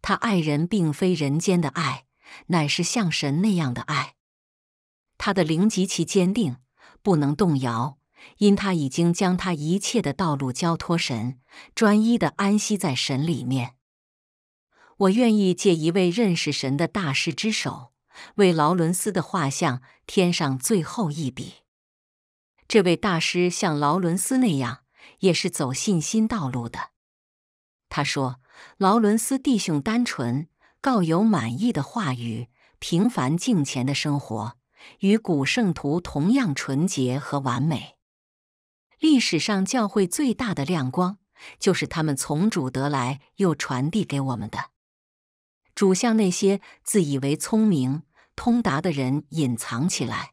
他爱人并非人间的爱，乃是像神那样的爱。他的灵极其坚定，不能动摇，因他已经将他一切的道路交托神，专一的安息在神里面。我愿意借一位认识神的大师之手。为劳伦斯的画像添上最后一笔。这位大师像劳伦斯那样，也是走信心道路的。他说：“劳伦斯弟兄单纯，告有满意的话语，平凡敬虔的生活，与古圣徒同样纯洁和完美。历史上教会最大的亮光，就是他们从主得来又传递给我们的。主像那些自以为聪明。”通达的人隐藏起来，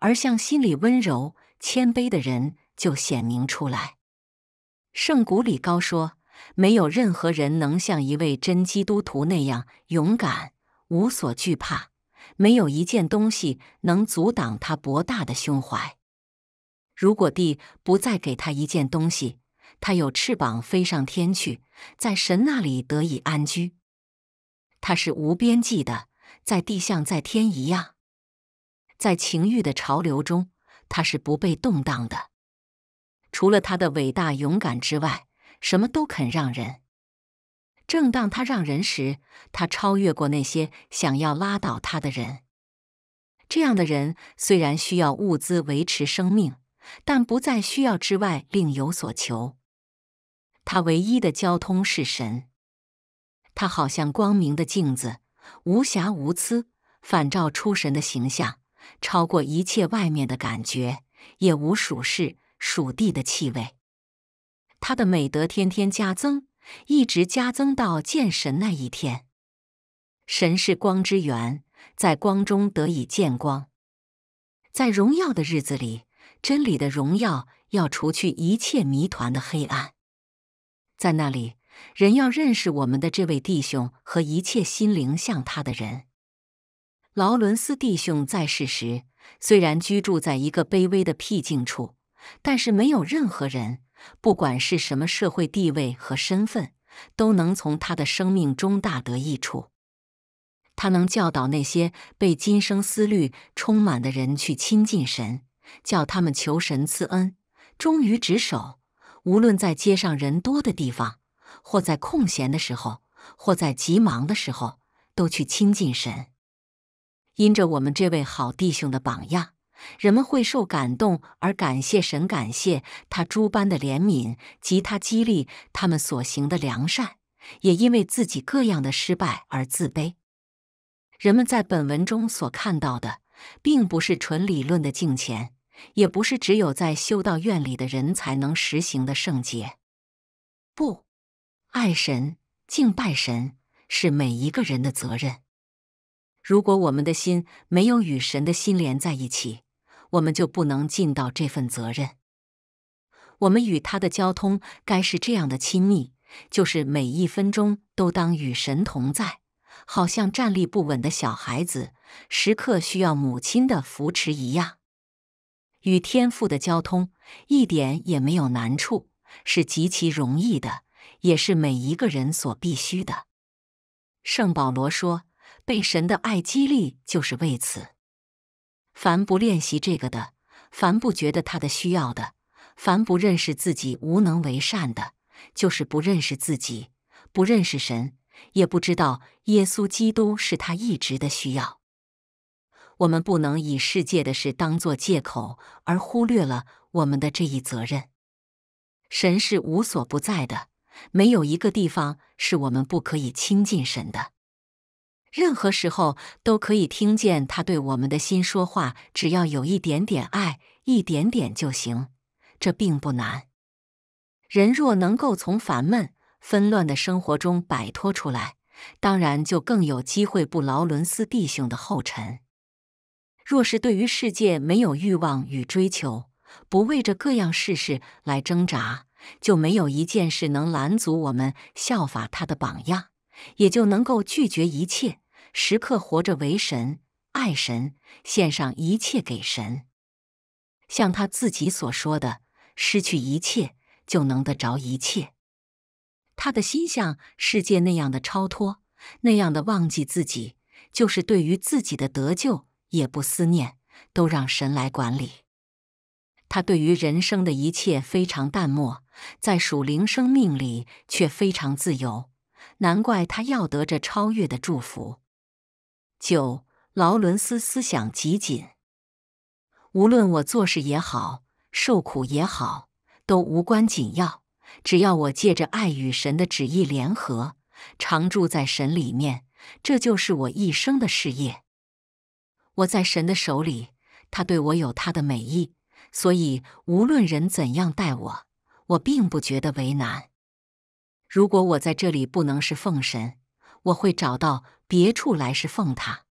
而向心里温柔谦卑的人就显明出来。圣古里高说：“没有任何人能像一位真基督徒那样勇敢无所惧怕，没有一件东西能阻挡他博大的胸怀。如果地不再给他一件东西，他有翅膀飞上天去，在神那里得以安居。他是无边际的。”在地像在天一样，在情欲的潮流中，他是不被动荡的。除了他的伟大勇敢之外，什么都肯让人。正当他让人时，他超越过那些想要拉倒他的人。这样的人虽然需要物资维持生命，但不在需要之外另有所求。他唯一的交通是神。他好像光明的镜子。无瑕无疵，反照出神的形象，超过一切外面的感觉，也无属世属地的气味。他的美德天天加增，一直加增到见神那一天。神是光之源，在光中得以见光。在荣耀的日子里，真理的荣耀要除去一切谜团的黑暗，在那里。人要认识我们的这位弟兄和一切心灵像他的人。劳伦斯弟兄在世时，虽然居住在一个卑微的僻静处，但是没有任何人，不管是什么社会地位和身份，都能从他的生命中大得益处。他能教导那些被今生思虑充满的人去亲近神，叫他们求神赐恩，忠于职守，无论在街上人多的地方。或在空闲的时候，或在急忙的时候，都去亲近神。因着我们这位好弟兄的榜样，人们会受感动而感谢神，感谢他诸般的怜悯及他激励他们所行的良善，也因为自己各样的失败而自卑。人们在本文中所看到的，并不是纯理论的敬虔，也不是只有在修道院里的人才能实行的圣洁，不。爱神、敬拜神是每一个人的责任。如果我们的心没有与神的心连在一起，我们就不能尽到这份责任。我们与他的交通该是这样的亲密，就是每一分钟都当与神同在，好像站立不稳的小孩子时刻需要母亲的扶持一样。与天父的交通一点也没有难处，是极其容易的。也是每一个人所必须的。圣保罗说：“被神的爱激励，就是为此。凡不练习这个的，凡不觉得他的需要的，凡不认识自己无能为善的，就是不认识自己，不认识神，也不知道耶稣基督是他一直的需要。我们不能以世界的事当作借口，而忽略了我们的这一责任。神是无所不在的。”没有一个地方是我们不可以亲近神的，任何时候都可以听见他对我们的心说话。只要有一点点爱，一点点就行，这并不难。人若能够从烦闷纷乱的生活中摆脱出来，当然就更有机会步劳伦斯弟兄的后尘。若是对于世界没有欲望与追求，不为着各样事事来挣扎。就没有一件事能拦阻我们效法他的榜样，也就能够拒绝一切，时刻活着为神爱神，献上一切给神。像他自己所说的：“失去一切，就能得着一切。”他的心像世界那样的超脱，那样的忘记自己，就是对于自己的得救也不思念，都让神来管理。他对于人生的一切非常淡漠。在属灵生命里，却非常自由，难怪他要得这超越的祝福。九、劳伦斯思想集锦。无论我做事也好，受苦也好，都无关紧要，只要我借着爱与神的旨意联合，常住在神里面，这就是我一生的事业。我在神的手里，他对我有他的美意，所以无论人怎样待我。我并不觉得为难。如果我在这里不能是奉神，我会找到别处来是奉他。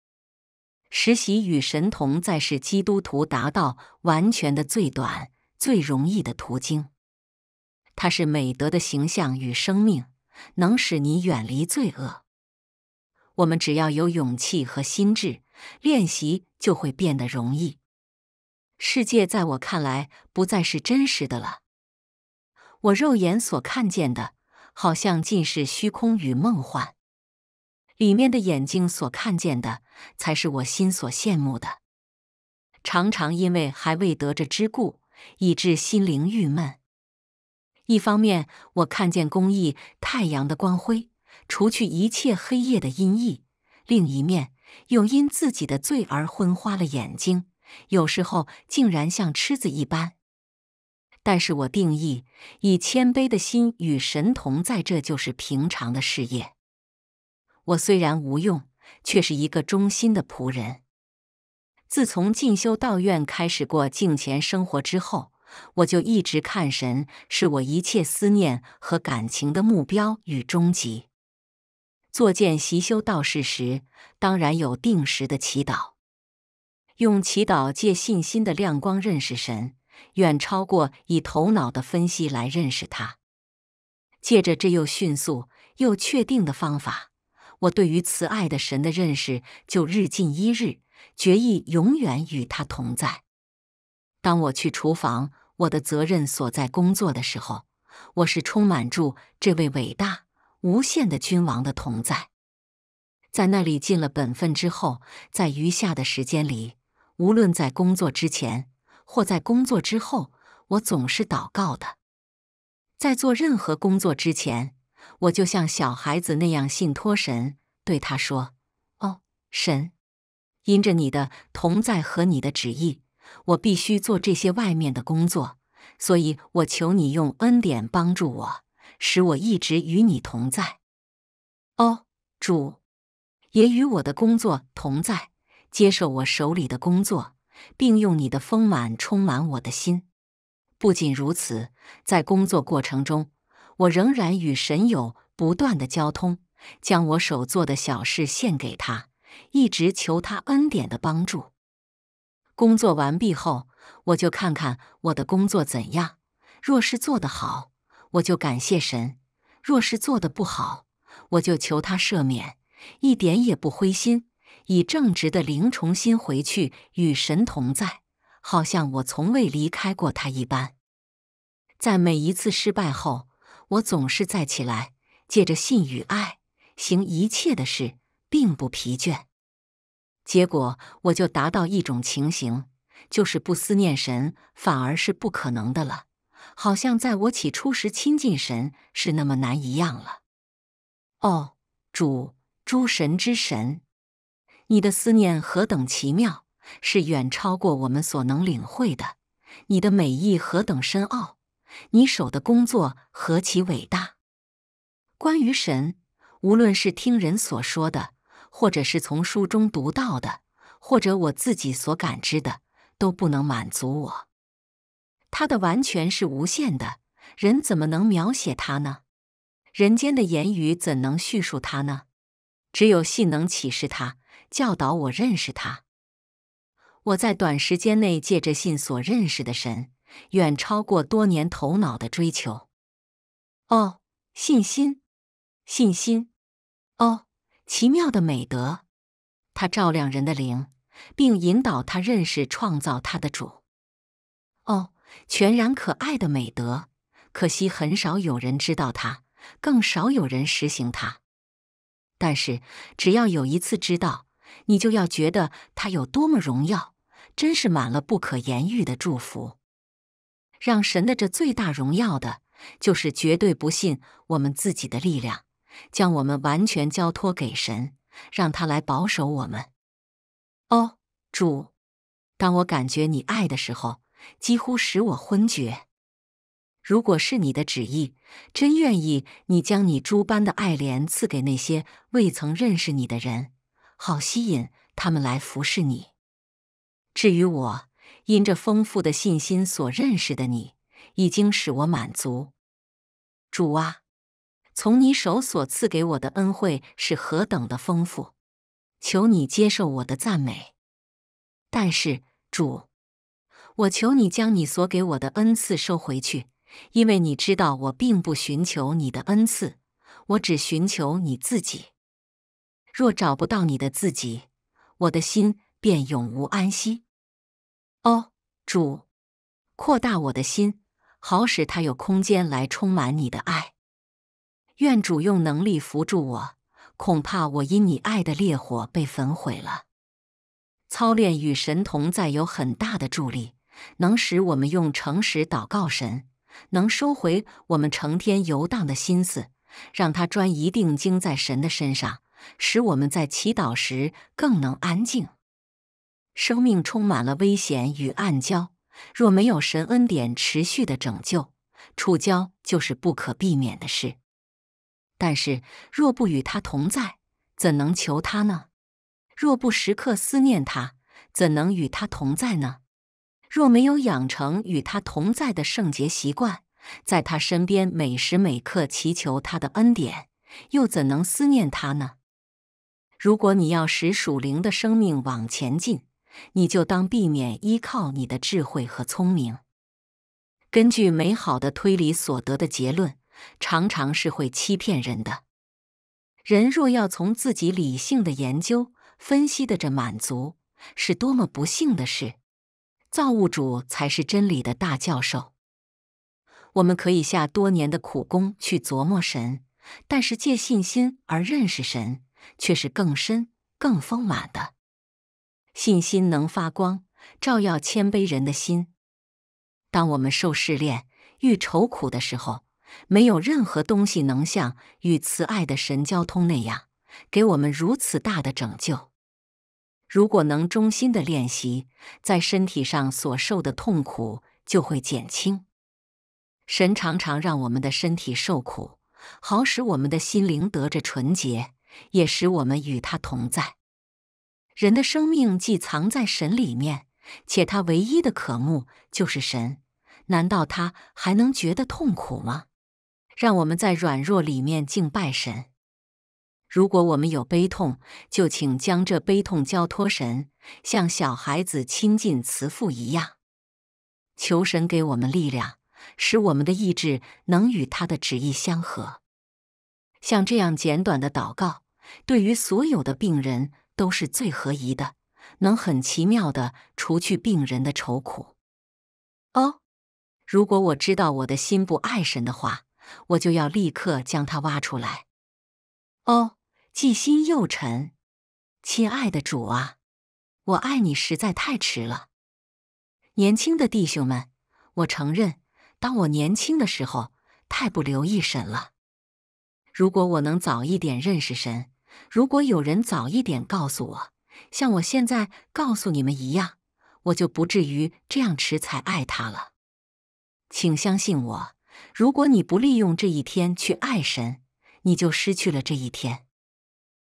实习与神同在是基督徒达到完全的最短、最容易的途径。它是美德的形象与生命，能使你远离罪恶。我们只要有勇气和心智，练习就会变得容易。世界在我看来不再是真实的了。我肉眼所看见的，好像尽是虚空与梦幻；里面的眼睛所看见的，才是我心所羡慕的。常常因为还未得着之故，以致心灵郁闷。一方面，我看见公益太阳的光辉，除去一切黑夜的阴翳；另一面，又因自己的罪而昏花了眼睛，有时候竟然像痴子一般。但是我定义，以谦卑的心与神同在，这就是平常的事业。我虽然无用，却是一个忠心的仆人。自从进修道院开始过敬前生活之后，我就一直看神是我一切思念和感情的目标与终极。作见习修道士时，当然有定时的祈祷，用祈祷借信心的亮光认识神。远超过以头脑的分析来认识他。借着这又迅速又确定的方法，我对于慈爱的神的认识就日进一日，决意永远与他同在。当我去厨房，我的责任所在工作的时候，我是充满住这位伟大无限的君王的同在。在那里尽了本分之后，在余下的时间里，无论在工作之前。或在工作之后，我总是祷告的。在做任何工作之前，我就像小孩子那样信托神，对他说：“哦，神，因着你的同在和你的旨意，我必须做这些外面的工作，所以我求你用恩典帮助我，使我一直与你同在。哦，主，也与我的工作同在，接受我手里的工作。”并用你的丰满充满我的心。不仅如此，在工作过程中，我仍然与神有不断的交通，将我手做的小事献给他，一直求他恩典的帮助。工作完毕后，我就看看我的工作怎样。若是做得好，我就感谢神；若是做得不好，我就求他赦免，一点也不灰心。以正直的灵重新回去与神同在，好像我从未离开过他一般。在每一次失败后，我总是再起来，借着信与爱行一切的事，并不疲倦。结果我就达到一种情形，就是不思念神反而是不可能的了，好像在我起初时亲近神是那么难一样了。哦，主，诸神之神！你的思念何等奇妙，是远超过我们所能领会的。你的美意何等深奥，你手的工作何其伟大。关于神，无论是听人所说的，或者是从书中读到的，或者我自己所感知的，都不能满足我。他的完全是无限的，人怎么能描写他呢？人间的言语怎能叙述他呢？只有信能启示他。教导我认识他，我在短时间内借着信所认识的神，远超过多年头脑的追求。哦，信心，信心！哦，奇妙的美德，它照亮人的灵，并引导他认识创造他的主。哦，全然可爱的美德，可惜很少有人知道它，更少有人实行它。但是，只要有一次知道。你就要觉得他有多么荣耀，真是满了不可言喻的祝福。让神的这最大荣耀的，就是绝对不信我们自己的力量，将我们完全交托给神，让他来保守我们。哦，主，当我感觉你爱的时候，几乎使我昏厥。如果是你的旨意，真愿意你将你诸般的爱怜赐给那些未曾认识你的人。好吸引他们来服侍你。至于我，因着丰富的信心所认识的你，已经使我满足。主啊，从你手所赐给我的恩惠是何等的丰富！求你接受我的赞美。但是主，我求你将你所给我的恩赐收回去，因为你知道我并不寻求你的恩赐，我只寻求你自己。若找不到你的自己，我的心便永无安息。哦，主，扩大我的心，好使它有空间来充满你的爱。愿主用能力扶住我，恐怕我因你爱的烈火被焚毁了。操练与神同在有很大的助力，能使我们用诚实祷告神，能收回我们成天游荡的心思，让他专一定睛在神的身上。使我们在祈祷时更能安静。生命充满了危险与暗礁，若没有神恩典持续的拯救，触礁就是不可避免的事。但是，若不与他同在，怎能求他呢？若不时刻思念他，怎能与他同在呢？若没有养成与他同在的圣洁习惯，在他身边每时每刻祈求他的恩典，又怎能思念他呢？如果你要使属灵的生命往前进，你就当避免依靠你的智慧和聪明。根据美好的推理所得的结论，常常是会欺骗人的。人若要从自己理性的研究分析的这满足，是多么不幸的事！造物主才是真理的大教授。我们可以下多年的苦功去琢磨神，但是借信心而认识神。却是更深、更丰满的信心，能发光，照耀谦卑人的心。当我们受试炼、遇愁苦的时候，没有任何东西能像与慈爱的神交通那样，给我们如此大的拯救。如果能忠心的练习，在身体上所受的痛苦就会减轻。神常常让我们的身体受苦，好使我们的心灵得着纯洁。也使我们与他同在。人的生命既藏在神里面，且他唯一的渴慕就是神。难道他还能觉得痛苦吗？让我们在软弱里面敬拜神。如果我们有悲痛，就请将这悲痛交托神，像小孩子亲近慈父一样，求神给我们力量，使我们的意志能与他的旨意相合。像这样简短的祷告。对于所有的病人都是最合宜的，能很奇妙的除去病人的愁苦。哦，如果我知道我的心不爱神的话，我就要立刻将它挖出来。哦，既心又沉，亲爱的主啊，我爱你实在太迟了。年轻的弟兄们，我承认，当我年轻的时候，太不留意神了。如果我能早一点认识神，如果有人早一点告诉我，像我现在告诉你们一样，我就不至于这样迟才爱他了。请相信我，如果你不利用这一天去爱神，你就失去了这一天。